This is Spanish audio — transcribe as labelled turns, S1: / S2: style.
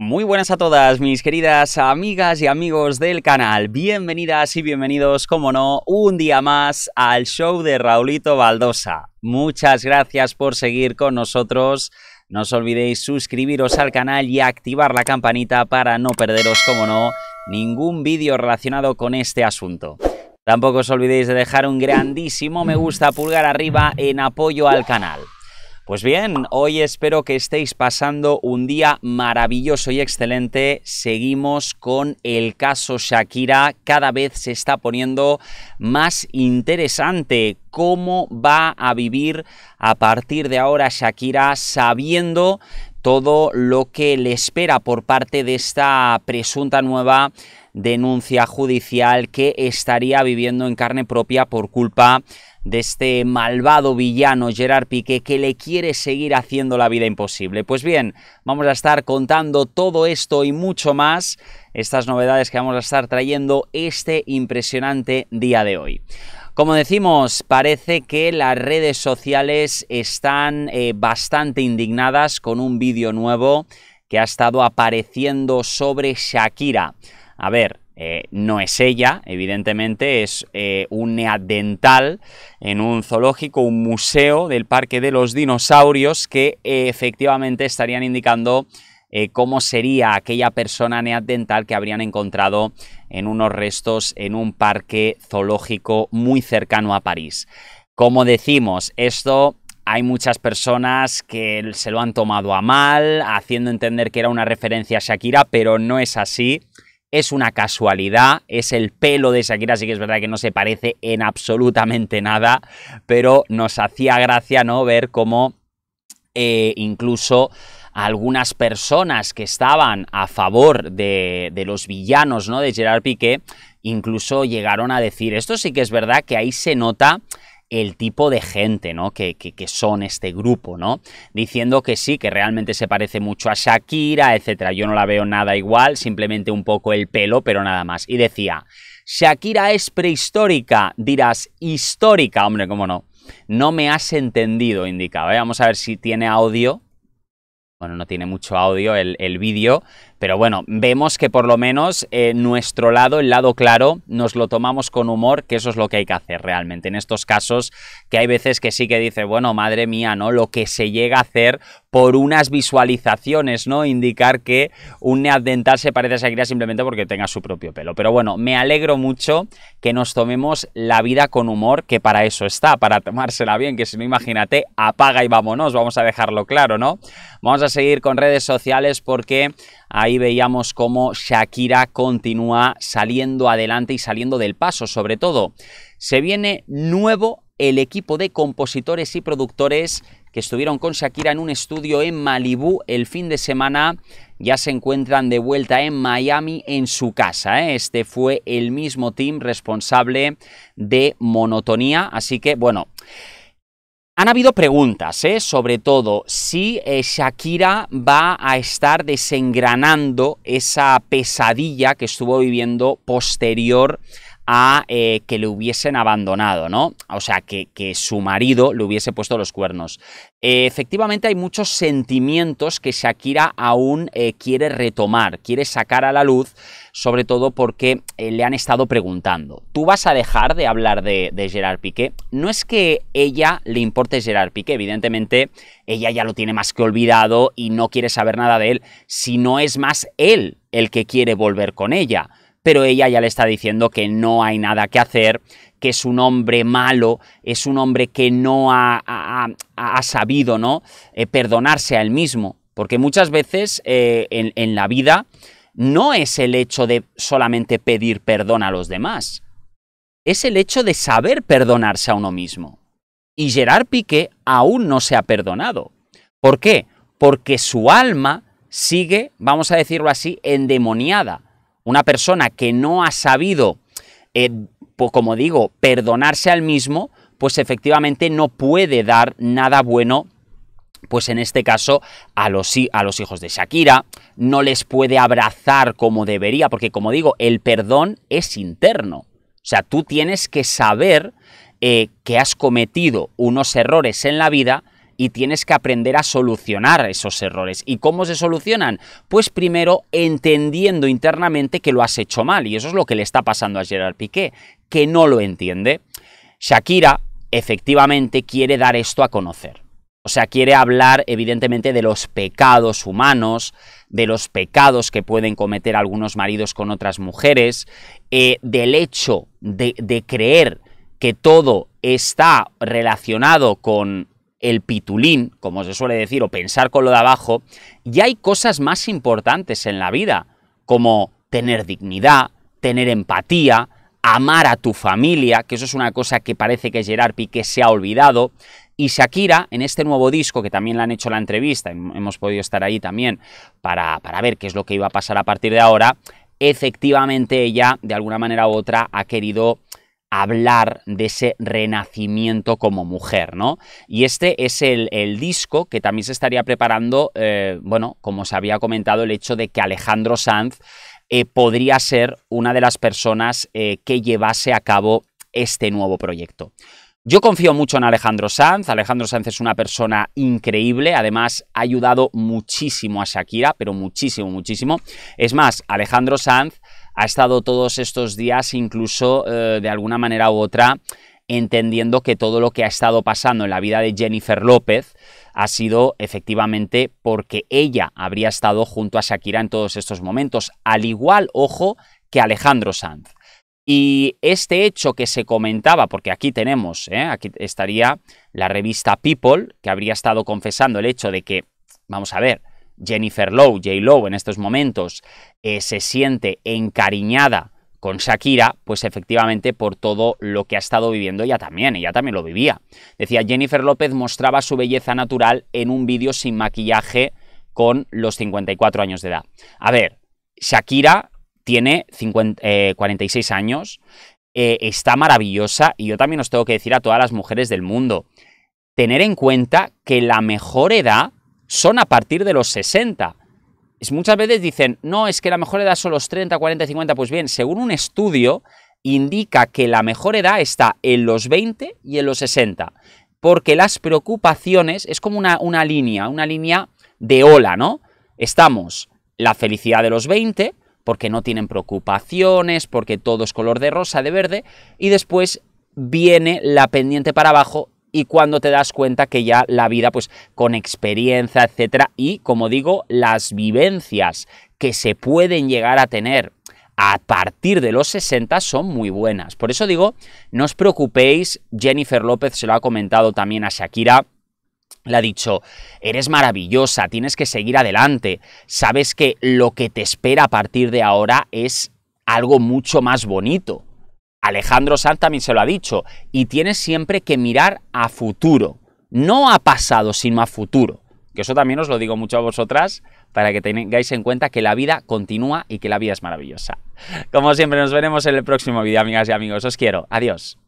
S1: Muy buenas a todas mis queridas amigas y amigos del canal. Bienvenidas y bienvenidos, como no, un día más al show de Raulito Baldosa. Muchas gracias por seguir con nosotros. No os olvidéis suscribiros al canal y activar la campanita para no perderos, como no, ningún vídeo relacionado con este asunto. Tampoco os olvidéis de dejar un grandísimo me gusta pulgar arriba en apoyo al canal. Pues bien, hoy espero que estéis pasando un día maravilloso y excelente. Seguimos con el caso Shakira. Cada vez se está poniendo más interesante cómo va a vivir a partir de ahora Shakira sabiendo todo lo que le espera por parte de esta presunta nueva denuncia judicial que estaría viviendo en carne propia por culpa de este malvado villano Gerard Piqué que le quiere seguir haciendo la vida imposible. Pues bien, vamos a estar contando todo esto y mucho más, estas novedades que vamos a estar trayendo este impresionante día de hoy. Como decimos, parece que las redes sociales están eh, bastante indignadas con un vídeo nuevo que ha estado apareciendo sobre Shakira. A ver, eh, no es ella, evidentemente, es eh, un neandertal en un zoológico, un museo del Parque de los Dinosaurios que eh, efectivamente estarían indicando eh, cómo sería aquella persona neandertal que habrían encontrado en unos restos en un parque zoológico muy cercano a París. Como decimos, esto hay muchas personas que se lo han tomado a mal, haciendo entender que era una referencia a Shakira, pero no es así es una casualidad, es el pelo de Shakira, así que es verdad que no se parece en absolutamente nada, pero nos hacía gracia, ¿no? Ver cómo eh, incluso algunas personas que estaban a favor de, de los villanos, ¿no? De Gerard Piqué, incluso llegaron a decir, esto sí que es verdad que ahí se nota el tipo de gente, ¿no? Que, son este grupo, ¿no? Diciendo que sí, que realmente se parece mucho a Shakira, etcétera. Yo no la veo nada igual, simplemente un poco el pelo, pero nada más. Y decía, Shakira es prehistórica, dirás, histórica, hombre, cómo no. No me has entendido, indicaba. Vamos a ver si tiene audio. Bueno, no tiene mucho audio el, el vídeo, pero bueno, vemos que por lo menos eh, nuestro lado, el lado claro, nos lo tomamos con humor, que eso es lo que hay que hacer realmente. En estos casos, que hay veces que sí que dice, bueno, madre mía, ¿no? Lo que se llega a hacer por unas visualizaciones, ¿no? Indicar que un nead se parece a esa cría simplemente porque tenga su propio pelo. Pero bueno, me alegro mucho que nos tomemos la vida con humor, que para eso está, para tomársela bien, que si no, imagínate, apaga y vámonos, vamos a dejarlo claro, ¿no? Vamos a seguir con redes sociales porque hay ahí veíamos cómo Shakira continúa saliendo adelante y saliendo del paso, sobre todo. Se viene nuevo el equipo de compositores y productores que estuvieron con Shakira en un estudio en Malibú el fin de semana ya se encuentran de vuelta en Miami en su casa. ¿eh? Este fue el mismo team responsable de Monotonía, así que bueno. Han habido preguntas, ¿eh? sobre todo si eh, Shakira va a estar desengranando esa pesadilla que estuvo viviendo posterior a eh, que le hubiesen abandonado, ¿no? O sea, que, que su marido le hubiese puesto los cuernos. Eh, efectivamente, hay muchos sentimientos que Shakira aún eh, quiere retomar, quiere sacar a la luz, sobre todo porque le han estado preguntando, ¿tú vas a dejar de hablar de, Gerard Piqué? No es que ella le importe Gerard Piqué, evidentemente ella ya lo tiene más que olvidado y no quiere saber nada de él, si no es más él el que quiere volver con ella pero ella ya le está diciendo que no hay nada que hacer, que es un hombre malo, es un hombre que no ha, sabido ¿no? Eh, perdonarse a él mismo. Porque muchas veces eh, en, en la vida no es el hecho de solamente pedir perdón a los demás, es el hecho de saber perdonarse a uno mismo. Y Gerard Piqué aún no se ha perdonado. ¿Por qué? Porque su alma sigue, vamos a decirlo así, endemoniada una persona que no ha sabido, eh, pues como digo, perdonarse al mismo, pues efectivamente no puede dar nada bueno pues en este caso a los, a los, hijos de Shakira, no les puede abrazar como debería, porque como digo, el perdón es interno. O sea, tú tienes que saber eh, que has cometido unos errores en la vida y tienes que aprender a solucionar esos errores. ¿Y cómo se solucionan? Pues primero entendiendo internamente que lo has hecho mal y eso es lo que le está pasando a Gerard Piqué, que no lo entiende. Shakira efectivamente quiere dar esto a conocer. O sea, quiere hablar evidentemente de los pecados humanos, de los pecados que pueden cometer algunos maridos con otras mujeres, eh, del hecho de, de creer que todo está relacionado con el pitulín, como se suele decir, o pensar con lo de abajo, y hay cosas más importantes en la vida, como tener dignidad, tener empatía, amar a tu familia, que eso es una cosa que parece que Gerard Piqué se ha olvidado. Y Shakira, en este nuevo disco, que también le han hecho la entrevista, hemos podido estar ahí también para, para ver qué es lo que iba a pasar a partir de ahora, efectivamente ella, de alguna manera u otra, ha querido hablar de ese renacimiento como mujer, ¿no? Y este es el, disco que también se estaría preparando, eh, bueno, como se había comentado, el hecho de que Alejandro Sanz eh, podría ser una de las personas eh, que llevase a cabo este nuevo proyecto. Yo confío mucho en Alejandro Sanz. Alejandro Sanz es una persona increíble. Además, ha ayudado muchísimo a Shakira, pero muchísimo, muchísimo. Es más, Alejandro Sanz ha estado todos estos días incluso eh, de alguna manera u otra entendiendo que todo lo que ha estado pasando en la vida de Jennifer López ha sido efectivamente porque ella habría estado junto a Shakira en todos estos momentos, al igual, ojo, que Alejandro Sanz. Y este hecho que se comentaba, porque aquí tenemos, eh, aquí estaría la revista People, que habría estado confesando el hecho de que, vamos a ver, Jennifer Lowe, J. Lowe en estos momentos, eh, se siente encariñada con Shakira, pues efectivamente por todo lo que ha estado viviendo ella también, ella también lo vivía. Decía, Jennifer López mostraba su belleza natural en un vídeo sin maquillaje con los 54 años de edad. A ver, Shakira tiene 46 eh, años, eh, está maravillosa y yo también os tengo que decir a todas las mujeres del mundo, tener en cuenta que la mejor edad son a partir de los 60. muchas veces dicen, no, es que la mejor edad son los 30, 40, 50. Pues bien, según un estudio, indica que la mejor edad está en los 20 y en los 60. Porque las preocupaciones es como una, una línea, una línea de ola, ¿no? Estamos la felicidad de los 20, porque no tienen preocupaciones, porque todo es color de rosa, de verde, y después viene la pendiente para abajo y cuando te das cuenta que ya la vida, pues con experiencia, etcétera, y como digo, las vivencias que se pueden llegar a tener a partir de los 60 son muy buenas. Por eso digo, no os preocupéis, Jennifer López se lo ha comentado también a Shakira, le ha dicho, eres maravillosa, tienes que seguir adelante, sabes que lo que te espera a partir de ahora es algo mucho más bonito. Alejandro Sanz también se lo ha dicho, y tienes siempre que mirar a futuro, no a pasado, sino a futuro. Que eso también os lo digo mucho a vosotras para que tengáis en cuenta que la vida continúa y que la vida es maravillosa. Como siempre, nos veremos en el próximo vídeo, amigas y amigos. Os quiero. Adiós.